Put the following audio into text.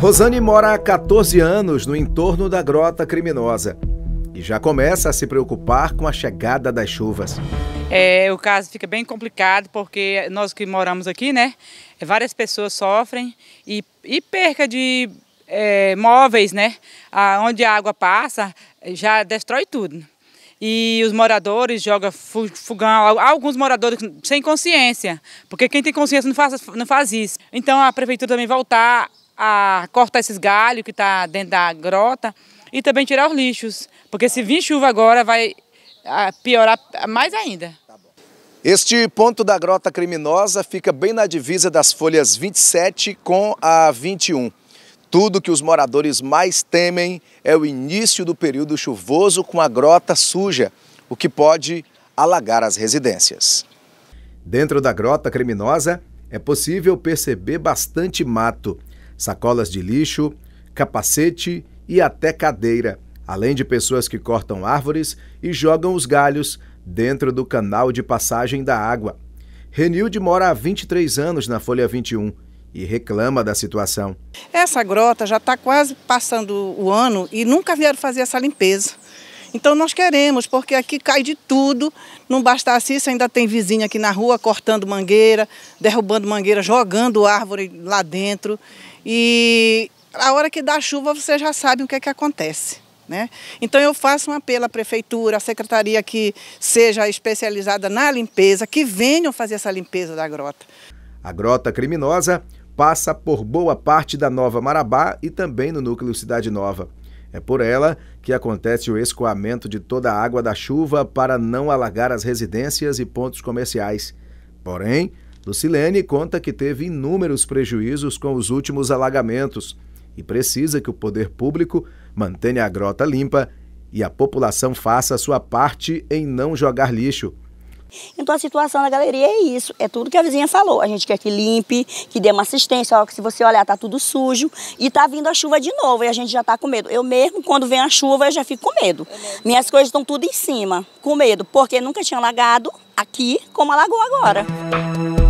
Rosane mora há 14 anos no entorno da grota criminosa e já começa a se preocupar com a chegada das chuvas. É, o caso fica bem complicado porque nós que moramos aqui, né, várias pessoas sofrem e, e perca de é, móveis, né, onde a água passa já destrói tudo. E os moradores jogam fogão, alguns moradores sem consciência, porque quem tem consciência não faz, não faz isso. Então a prefeitura também voltar a cortar esses galhos que está dentro da grota e também tirar os lixos, porque se vir chuva agora vai ah, piorar mais ainda. Este ponto da Grota Criminosa fica bem na divisa das folhas 27 com a 21. Tudo que os moradores mais temem é o início do período chuvoso com a grota suja, o que pode alagar as residências. Dentro da Grota Criminosa é possível perceber bastante mato sacolas de lixo, capacete e até cadeira, além de pessoas que cortam árvores e jogam os galhos dentro do canal de passagem da água. Renilde mora há 23 anos na Folha 21 e reclama da situação. Essa grota já está quase passando o ano e nunca vieram fazer essa limpeza. Então nós queremos, porque aqui cai de tudo. Não bastasse isso, ainda tem vizinha aqui na rua cortando mangueira, derrubando mangueira, jogando árvore lá dentro. E a hora que dá chuva, você já sabe o que é que acontece. Né? Então eu faço um apelo à prefeitura, à secretaria que seja especializada na limpeza, que venham fazer essa limpeza da grota. A grota criminosa passa por boa parte da Nova Marabá e também no núcleo Cidade Nova. É por ela que acontece o escoamento de toda a água da chuva para não alagar as residências e pontos comerciais. Porém, Lucilene conta que teve inúmeros prejuízos com os últimos alagamentos e precisa que o poder público mantenha a grota limpa e a população faça a sua parte em não jogar lixo. Então a situação da galeria é isso, é tudo que a vizinha falou. A gente quer que limpe, que dê uma assistência, ó, que se você olhar tá tudo sujo e tá vindo a chuva de novo e a gente já tá com medo. Eu mesmo quando vem a chuva eu já fico com medo. É Minhas coisas estão tudo em cima, com medo, porque nunca tinha alagado aqui como alagou agora.